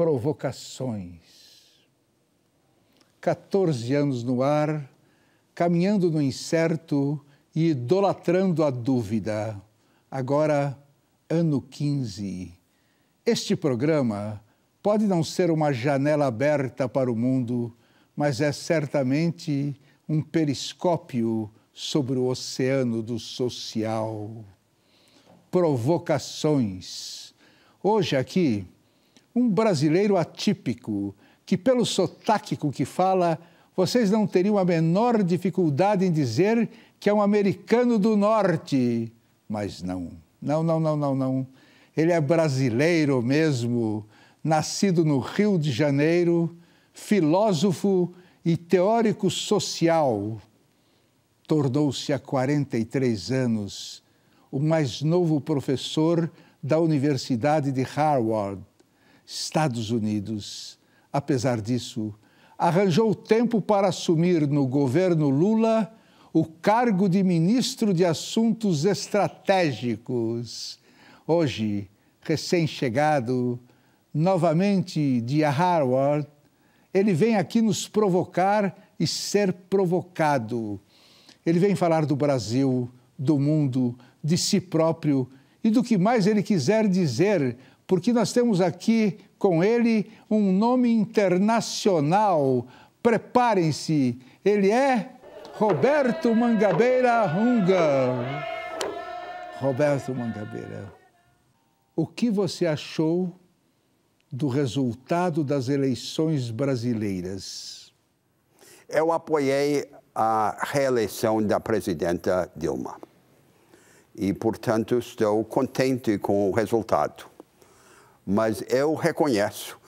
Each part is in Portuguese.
provocações. 14 anos no ar, caminhando no incerto e idolatrando a dúvida. Agora, ano 15. Este programa pode não ser uma janela aberta para o mundo, mas é certamente um periscópio sobre o oceano do social. Provocações. Hoje aqui, um brasileiro atípico, que pelo sotaque com que fala, vocês não teriam a menor dificuldade em dizer que é um americano do norte. Mas não, não, não, não, não, não. Ele é brasileiro mesmo, nascido no Rio de Janeiro, filósofo e teórico social. Tornou-se há 43 anos o mais novo professor da Universidade de Harvard Estados Unidos. Apesar disso, arranjou tempo para assumir no governo Lula o cargo de ministro de Assuntos Estratégicos. Hoje, recém-chegado, novamente de Harvard, ele vem aqui nos provocar e ser provocado. Ele vem falar do Brasil, do mundo, de si próprio e do que mais ele quiser dizer porque nós temos aqui com ele um nome internacional. Preparem-se, ele é Roberto Mangabeira Runga. Roberto Mangabeira, o que você achou do resultado das eleições brasileiras? Eu apoiei a reeleição da presidenta Dilma. E, portanto, estou contente com o resultado mas eu reconheço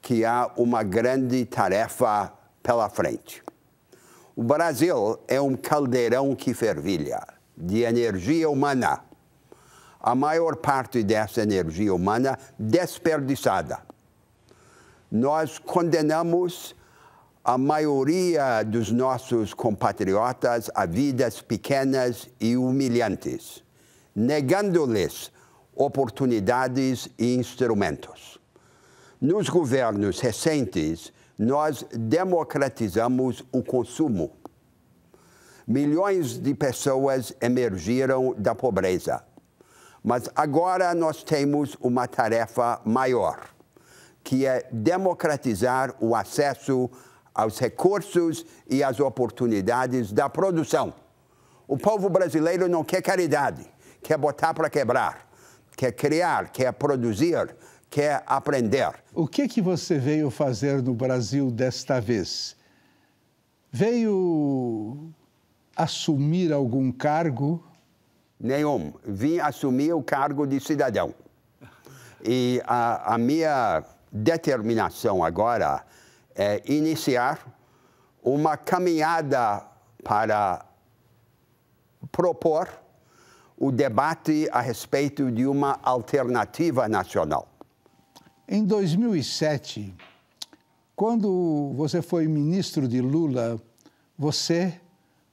que há uma grande tarefa pela frente. O Brasil é um caldeirão que fervilha de energia humana. A maior parte dessa energia humana desperdiçada. Nós condenamos a maioria dos nossos compatriotas a vidas pequenas e humilhantes, negando-lhes oportunidades e instrumentos. Nos governos recentes, nós democratizamos o consumo. Milhões de pessoas emergiram da pobreza. Mas agora nós temos uma tarefa maior, que é democratizar o acesso aos recursos e às oportunidades da produção. O povo brasileiro não quer caridade, quer botar para quebrar quer criar, quer produzir, quer aprender. O que que você veio fazer no Brasil desta vez? Veio assumir algum cargo? Nenhum. Vim assumir o cargo de cidadão. E a, a minha determinação agora é iniciar uma caminhada para propor o debate a respeito de uma alternativa nacional? Em 2007, quando você foi ministro de Lula, você,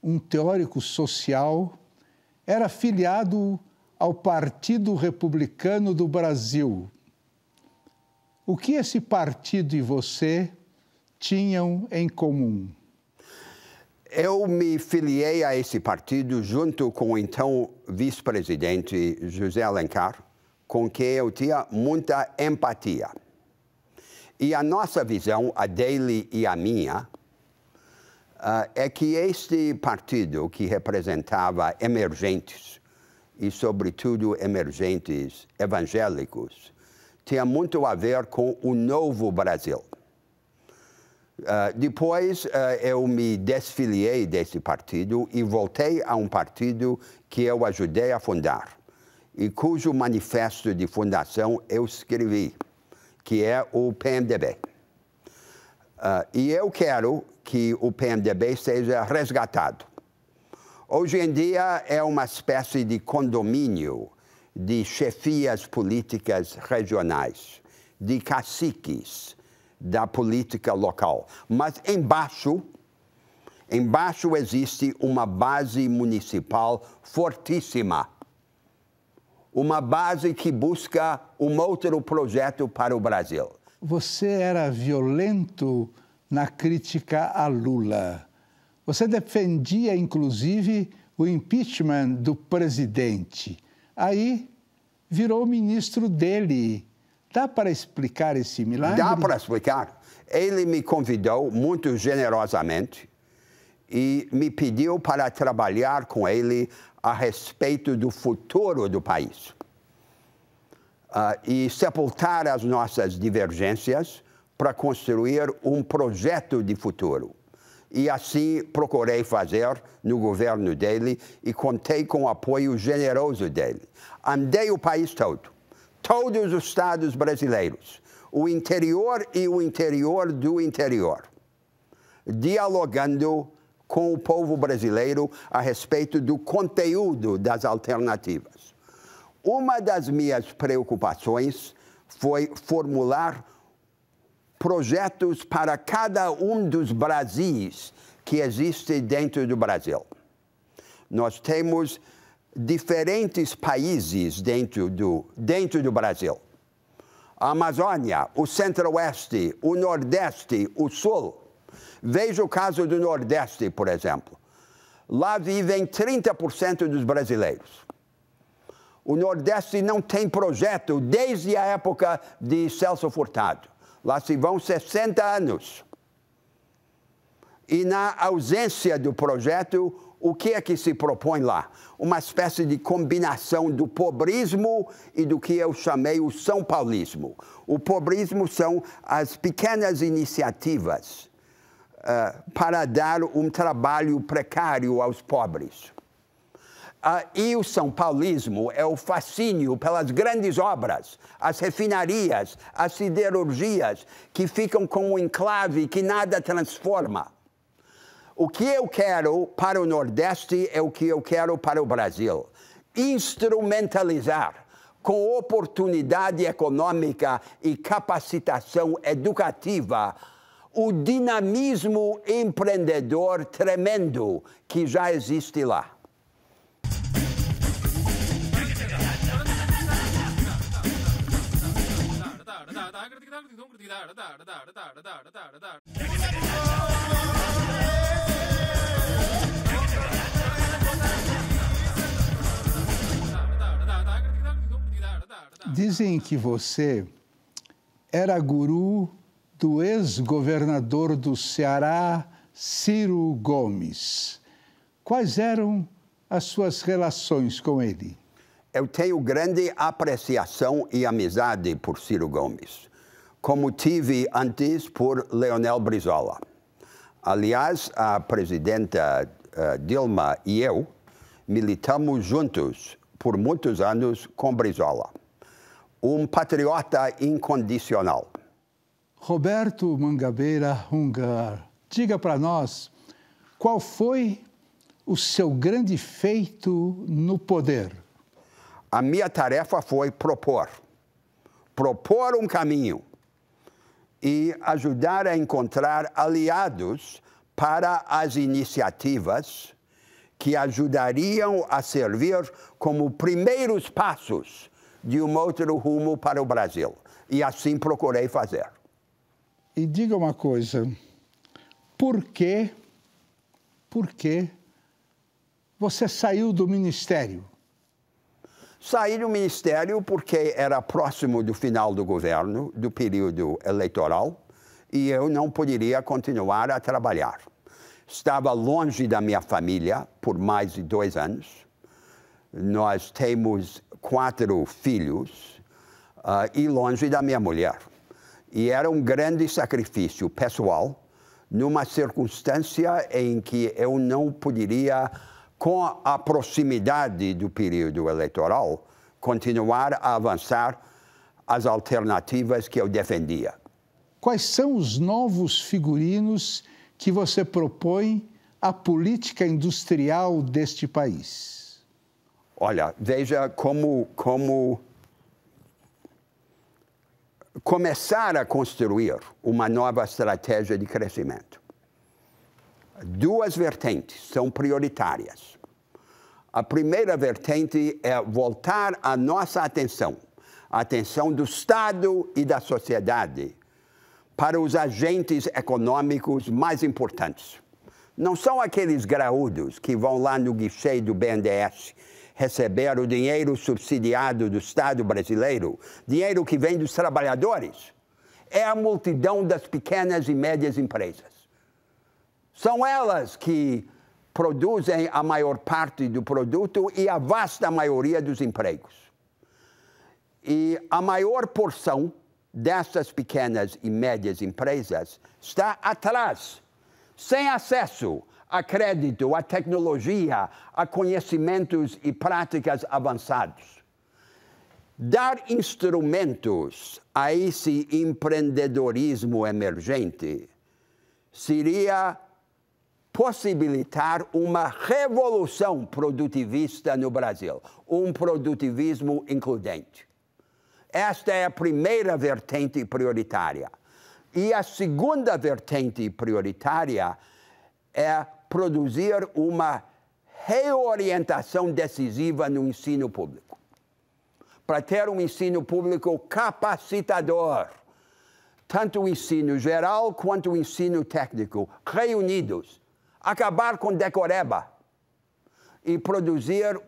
um teórico social, era filiado ao Partido Republicano do Brasil. O que esse partido e você tinham em comum? Eu me filiei a esse partido junto com o então vice-presidente José Alencar, com quem eu tinha muita empatia. E a nossa visão, a dele e a minha, eh, é que este partido que representava emergentes, e sobretudo emergentes evangélicos, tinha muito a ver com o novo Brasil. Ah, depois uh, eu me desfiliei desse partido e voltei a um partido que eu ajudei a fundar e cujo manifesto de fundação eu escrevi, que é o PMDB. Uh, ah, e eu quero que o PMDB seja resgatado. Hoje em dia é uma espécie de condomínio de chefias políticas regionais, de caciques, da política local. Mas embaixo, embaixo existe uma base municipal fortíssima. Uma base que busca um outro projeto para o Brasil. Você era violento na crítica a Lula. Você defendia, inclusive, o impeachment do presidente. Aí virou ministro dele Dá para explicar esse milagre? Dá para explicar. Ele me convidou muito generosamente e me pediu para trabalhar com ele a respeito do futuro do país. Uh, e sepultar as nossas divergências para construir um projeto de futuro. E assim procurei fazer no governo dele e contei com o apoio generoso dele. Andei o país todo todos os estados brasileiros, o interior e o interior do interior, dialogando com o povo brasileiro a respeito do conteúdo das alternativas. Uma das minhas preocupações foi formular projetos para cada um dos Brasis que existe dentro do Brasil. Nós temos diferentes países dentro do, dentro do Brasil. A Amazônia, o Centro-Oeste, o Nordeste, o Sul. Veja o caso do Nordeste, por exemplo. Lá vivem 30% dos brasileiros. O Nordeste não tem projeto desde a época de Celso Furtado. Lá se vão 60 anos. E na ausência do projeto, o que é que se propõe lá? Uma espécie de combinação do pobrismo e do que eu chamei o São Paulismo. O pobrismo são as pequenas iniciativas uh, para dar um trabalho precário aos pobres. Uh, e o São Paulismo é o fascínio pelas grandes obras, as refinarias, as siderurgias, que ficam como um enclave que nada transforma o que eu quero para o Nordeste é o que eu quero para o Brasil. Instrumentalizar com oportunidade econômica e capacitação educativa o dinamismo empreendedor tremendo que já existe lá. Dizem que você era guru do ex-governador do Ceará, Ciro Gomes. Quais eram as suas relações com ele? Eu tenho grande apreciação e amizade por Ciro Gomes, como tive antes por Leonel Brizola. Aliás, a presidenta eh, Dilma e eu militamos juntos por muitos anos com Brizola um patriota incondicional. Roberto Mangabeira Hungar, diga para nós qual foi o seu grande feito no poder. A minha tarefa foi propor, propor um caminho e ajudar a encontrar aliados para as iniciativas que ajudariam a servir como primeiros passos de um outro rumo para o Brasil. E assim procurei fazer. E diga uma coisa, por que, por que você saiu do ministério? Saí do ministério porque era próximo do final do governo, do período eleitoral, e eu não poderia continuar a trabalhar. Estava longe da minha família por mais de dois anos. Nós temos quatro filhos uh, e longe da minha mulher. E era um grande sacrifício pessoal, numa circunstância em que eu não poderia, com a proximidade do período eleitoral, continuar a avançar as alternativas que eu defendia. Quais são os novos figurinos que você propõe à política industrial deste país? Olha, veja como, como começar a construir uma nova estratégia de crescimento. Duas vertentes são prioritárias. A primeira vertente é voltar a nossa atenção, a atenção do Estado e da sociedade, para os agentes econômicos mais importantes. Não são aqueles graúdos que vão lá no guichê do BNDES receber o dinheiro subsidiado do Estado brasileiro, dinheiro que vem dos trabalhadores, é a multidão das pequenas e médias empresas. São elas que produzem a maior parte do produto e a vasta maioria dos empregos. E a maior porção dessas pequenas e médias empresas está atrás, sem acesso a crédito, a tecnologia, a conhecimentos e práticas avançados. Dar instrumentos a esse empreendedorismo emergente seria possibilitar uma revolução produtivista no Brasil, um produtivismo includente. Esta é a primeira vertente prioritária. E a segunda vertente prioritária é produzir uma reorientação decisiva no ensino público. Para ter um ensino público capacitador, tanto o ensino geral quanto o ensino técnico, reunidos, acabar com decoreba e produzir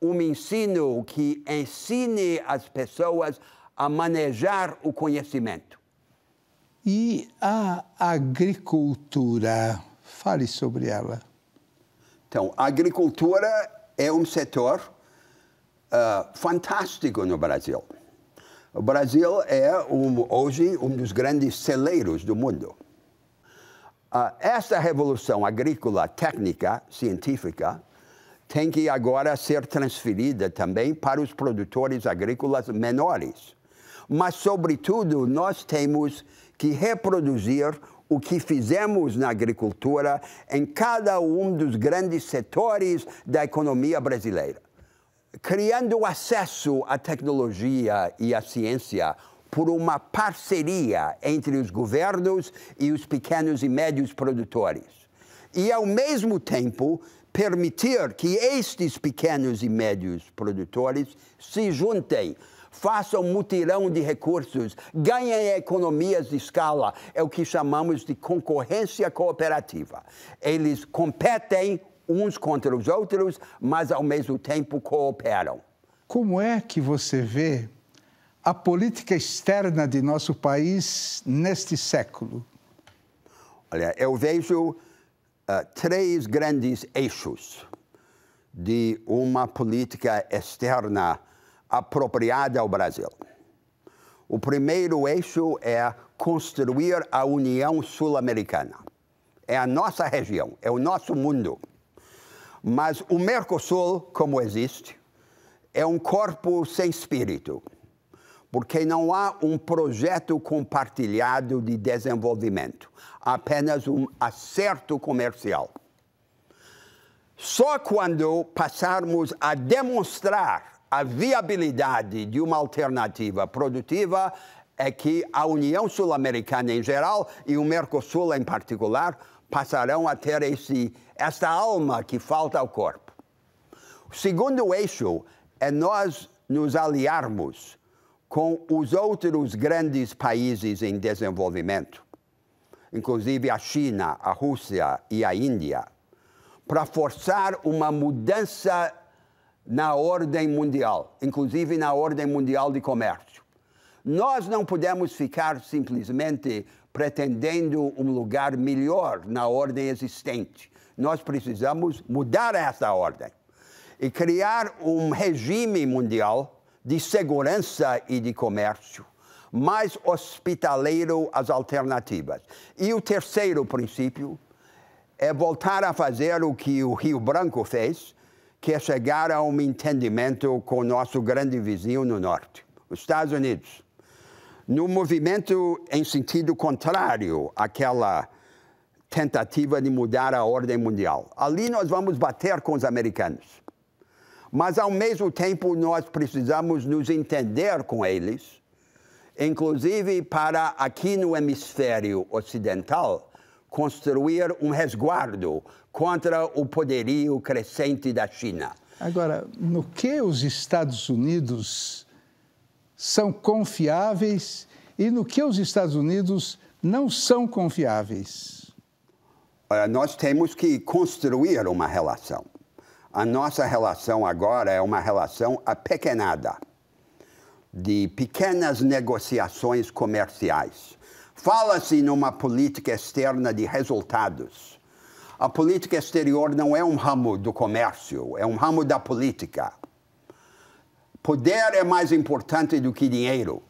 um ensino que ensine as pessoas a manejar o conhecimento. E a agricultura? Fale sobre ela. Então, a agricultura é um setor uh, fantástico no Brasil. O Brasil é um, hoje um dos grandes celeiros do mundo. Uh, essa revolução agrícola técnica, científica, tem que agora ser transferida também para os produtores agrícolas menores. Mas, sobretudo, nós temos que reproduzir o que fizemos na agricultura em cada um dos grandes setores da economia brasileira. Criando acesso à tecnologia e à ciência por uma parceria entre os governos e os pequenos e médios produtores. E, ao mesmo tempo, permitir que estes pequenos e médios produtores se juntem façam mutirão de recursos, ganhem economias de escala, é o que chamamos de concorrência cooperativa. Eles competem uns contra os outros, mas ao mesmo tempo cooperam. Como é que você vê a política externa de nosso país neste século? Olha, eu vejo uh, três grandes eixos de uma política externa apropriada ao Brasil. O primeiro eixo é construir a União Sul-Americana. É a nossa região, é o nosso mundo. Mas o Mercosul, como existe, é um corpo sem espírito, porque não há um projeto compartilhado de desenvolvimento, apenas um acerto comercial. Só quando passarmos a demonstrar a viabilidade de uma alternativa produtiva é que a União Sul-Americana em geral e o Mercosul em particular passarão a ter esse, esta alma que falta ao corpo. O segundo eixo é nós nos aliarmos com os outros grandes países em desenvolvimento, inclusive a China, a Rússia e a Índia, para forçar uma mudança na ordem mundial, inclusive na ordem mundial de comércio. Nós não podemos ficar simplesmente pretendendo um lugar melhor na ordem existente. Nós precisamos mudar essa ordem e criar um regime mundial de segurança e de comércio mais hospitaleiro às alternativas. E o terceiro princípio é voltar a fazer o que o Rio Branco fez, quer chegar a um entendimento com o nosso grande vizinho no norte, os Estados Unidos. No movimento em sentido contrário àquela tentativa de mudar a ordem mundial. Ali nós vamos bater com os americanos. Mas, ao mesmo tempo, nós precisamos nos entender com eles, inclusive para aqui no hemisfério ocidental, construir um resguardo contra o poderio crescente da China. Agora, no que os Estados Unidos são confiáveis e no que os Estados Unidos não são confiáveis? É, nós temos que construir uma relação. A nossa relação agora é uma relação apequenada, de pequenas negociações comerciais Fala-se numa política externa de resultados. A política exterior não é um ramo do comércio, é um ramo da política. Poder é mais importante do que dinheiro.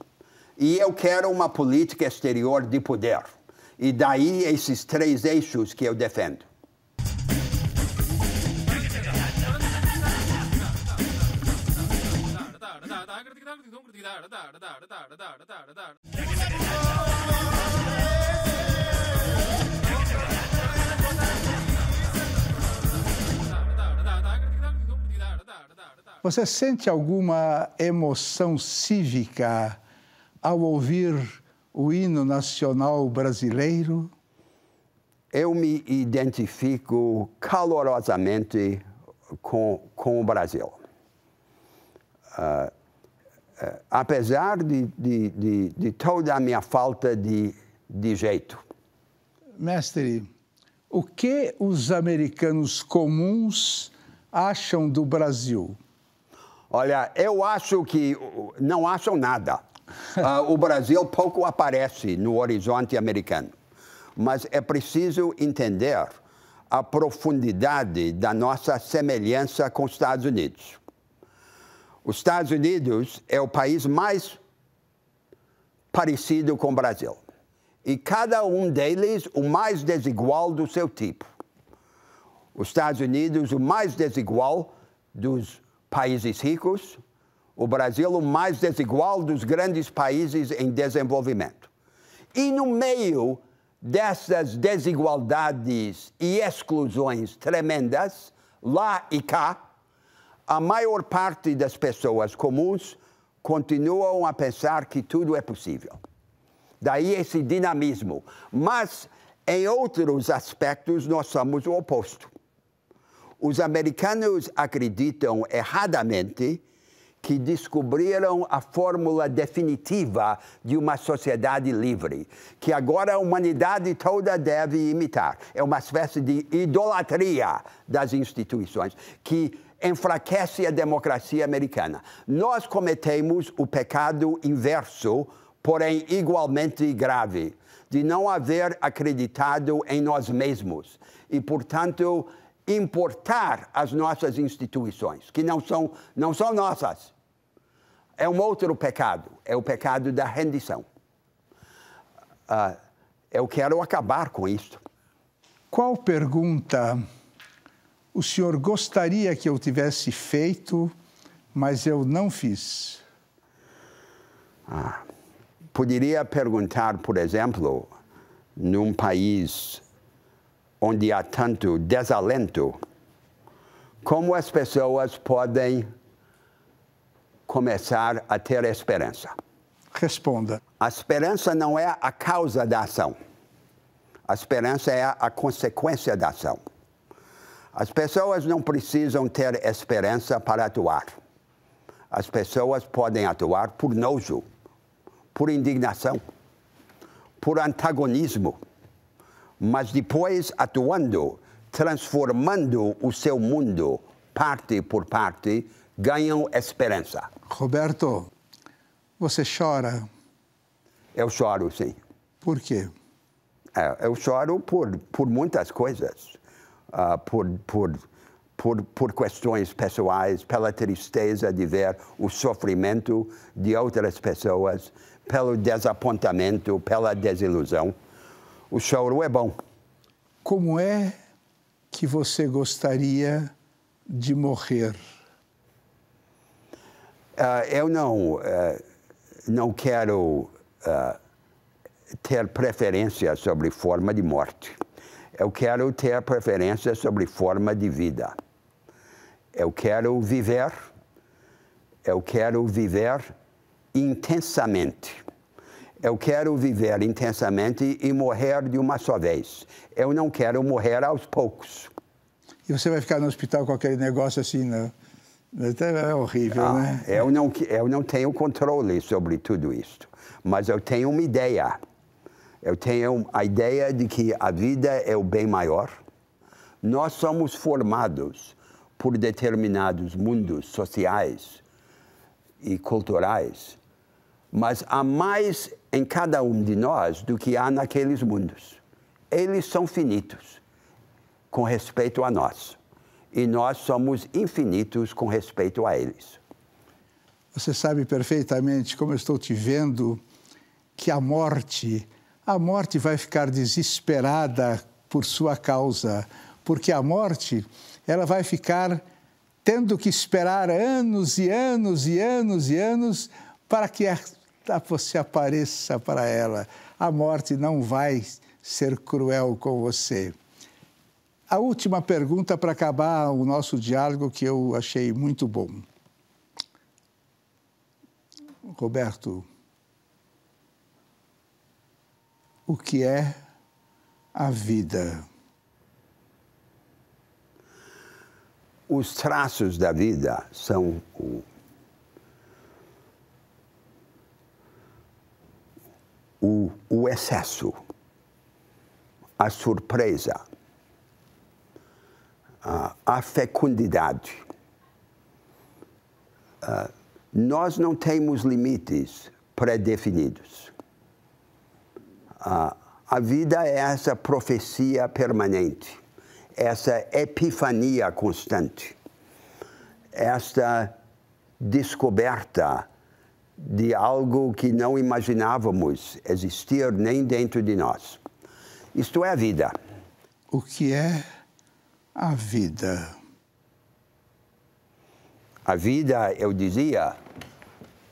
E eu quero uma política exterior de poder. E daí esses três eixos que eu defendo. Você sente alguma emoção cívica ao ouvir o hino nacional brasileiro? Eu me identifico calorosamente com, com o Brasil. Uh, uh, apesar de, de, de, de, toda a minha falta de, de jeito. Mestre, o que os americanos comuns acham do Brasil? Olha, eu acho que não acham nada. Uh, o Brasil pouco aparece no horizonte americano, mas é preciso entender a profundidade da nossa semelhança com os Estados Unidos. Os Estados Unidos é o país mais parecido com o Brasil. E cada um deles o mais desigual do seu tipo. Os Estados Unidos o mais desigual dos países ricos, o Brasil o mais desigual dos grandes países em desenvolvimento. E no meio dessas desigualdades e exclusões tremendas, lá e cá, a maior parte das pessoas comuns continuam a pensar que tudo é possível. Daí esse dinamismo. Mas, em outros aspectos, nós somos o oposto. Os americanos acreditam erradamente que descobriram a fórmula definitiva de uma sociedade livre, que agora a humanidade toda deve imitar. É uma espécie de idolatria das instituições que enfraquece a democracia americana. Nós cometemos o pecado inverso, porém igualmente grave, de não haver acreditado em nós mesmos e, portanto, importar as nossas instituições, que não são, não são nossas. É um outro pecado, é o pecado da rendição. Ah, eu quero acabar com isso. Qual pergunta o senhor gostaria que eu tivesse feito, mas eu não fiz? Ah, poderia perguntar, por exemplo, num país onde há tanto desalento, como as pessoas podem começar a ter esperança? Responda. A esperança não é a causa da ação. A esperança é a consequência da ação. As pessoas não precisam ter esperança para atuar. As pessoas podem atuar por nojo, por indignação, por antagonismo mas depois atuando, transformando o seu mundo parte por parte, ganham esperança. Roberto, você chora? Eu choro, sim. Por quê? É, eu choro por, por muitas coisas, uh, por, por, por, por questões pessoais, pela tristeza de ver o sofrimento de outras pessoas, pelo desapontamento, pela desilusão o Shaolu é bom. Como é que você gostaria de morrer? Uh, eu não, uh, não quero uh, ter preferência sobre forma de morte. Eu quero ter preferência sobre forma de vida. Eu quero viver, eu quero viver intensamente. Eu quero viver intensamente e morrer de uma só vez. Eu não quero morrer aos poucos. E você vai ficar no hospital com aquele negócio assim, né? É horrível, ah, né? Eu não, eu não tenho controle sobre tudo isso, mas eu tenho uma ideia. Eu tenho a ideia de que a vida é o bem maior. Nós somos formados por determinados mundos sociais e culturais mas há mais em cada um de nós do que há naqueles mundos. Eles são finitos com respeito a nós, e nós somos infinitos com respeito a eles. Você sabe perfeitamente como eu estou te vendo que a morte, a morte vai ficar desesperada por sua causa, porque a morte, ela vai ficar tendo que esperar anos e anos e anos e anos para que você apareça para ela. A morte não vai ser cruel com você. A última pergunta para acabar o nosso diálogo que eu achei muito bom. Roberto, o que é a vida? Os traços da vida são o o, o excesso, a surpresa, a fecundidade. Ah, nós não temos limites pré-definidos. Ah, a vida é essa profecia permanente, essa epifania constante, esta descoberta de algo que não imaginávamos existir nem dentro de nós. Isto é a vida. O que é a vida? A vida, eu dizia,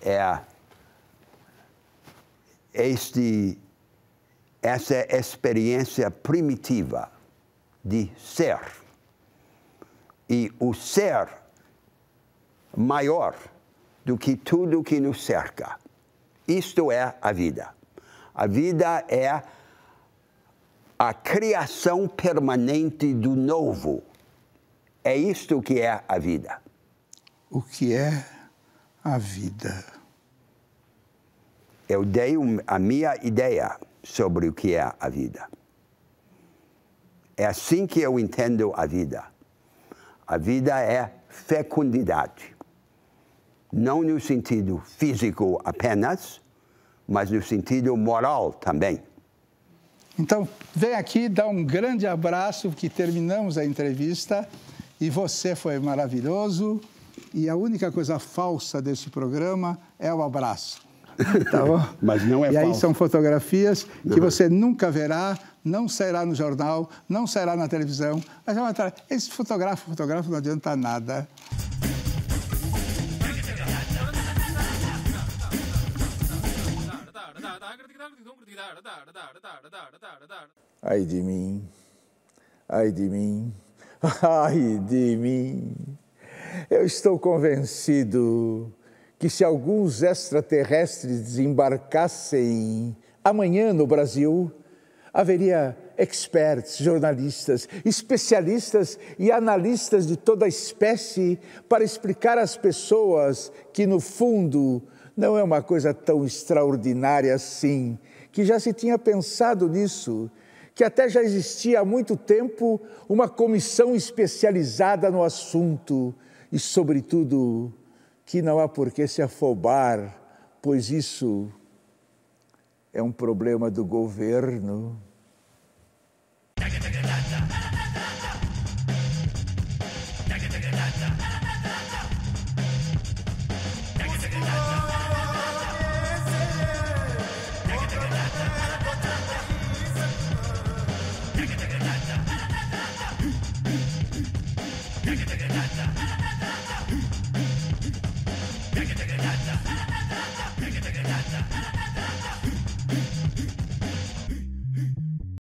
é, é este, essa experiência primitiva de ser. E o ser maior do que tudo que nos cerca. Isto é a vida. A vida é a criação permanente do novo. É isto que é a vida. O que é a vida? Eu dei a minha ideia sobre o que é a vida. É assim que eu entendo a vida. A vida é fecundidade não no sentido físico apenas, mas no sentido moral também. Então, vem aqui, dá um grande abraço, que terminamos a entrevista e você foi maravilhoso. E a única coisa falsa desse programa é o abraço. Tá bom? Mas não é E falso. aí são fotografias que você nunca verá, não sairá no jornal, não sairá na televisão. Mas é uma... Esse fotógrafo, fotógrafo não adianta nada. Ai de mim, ai de mim, ai de mim. Eu estou convencido que se alguns extraterrestres desembarcassem amanhã no Brasil, haveria experts, jornalistas, especialistas e analistas de toda espécie para explicar às pessoas que, no fundo, não é uma coisa tão extraordinária assim, que já se tinha pensado nisso que até já existia há muito tempo uma comissão especializada no assunto e, sobretudo, que não há por que se afobar, pois isso é um problema do governo.